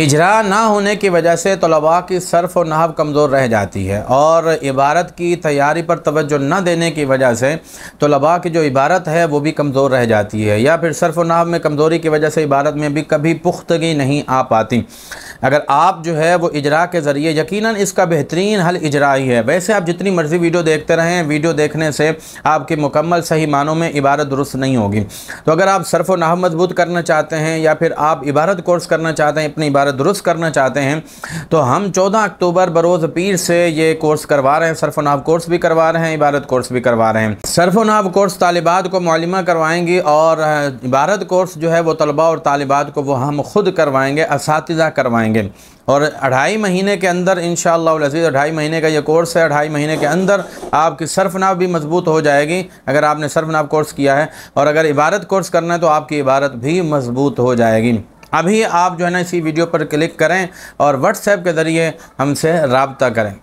इजरा ना होने की वजह से तलबा की सरफ़ और नहब कमज़ोर रह जाती है और इबारत की तैयारी पर तोज्जो न देने की वजह से तलबा की जो इबारत है वो भी कमज़ोर रह जाती है या फिर सर्फ़ और नहब में कमज़ोरी की वजह से इबारत में भी कभी पुख्तगी नहीं आ पाती अगर आप जो है वो इजरा के ज़रिए यकीनन इसका बेहतरीन हल इजरा ही है वैसे आप जितनी मर्ज़ी वीडियो देखते रहें वीडियो देखने से आपकी मुकम्मल सही मानों में इबारत दुरुस्त नहीं होगी तो अगर आप सरफ व नाह मजबूत करना चाहते हैं या फिर आप इबारत कोर्स करना चाहते हैं अपनी इबारत दुरुस्त करना चाहते हैं तो हम चौदह अक्टूबर बरोज़ पीर से ये कोर्स करवा रहे हैं सरफ नाव कोर्स भी करवा रहे हैं इबारत कोर्स भी करवा रहे हैं सरफ नाव कोर्स तालिबात को मालिमा करवाएंगी और इबारत कोर्स जो है वो तलबा और तालिबात को वह हम खुद करवाएँगे इस करवाएँगे करेंगे और अढ़ाई महीने के अंदर इन शज़ीज़ अढ़ाई महीने का ये कोर्स है अढ़ाई महीने के अंदर आपकी नाव भी मजबूत हो जाएगी अगर आपने नाव कोर्स किया है और अगर इबारत कोर्स करना है तो आपकी इबारत भी मजबूत हो जाएगी अभी आप जो है ना इसी वीडियो पर क्लिक करें और व्हाट्सएप के ज़रिए हमसे रबता करें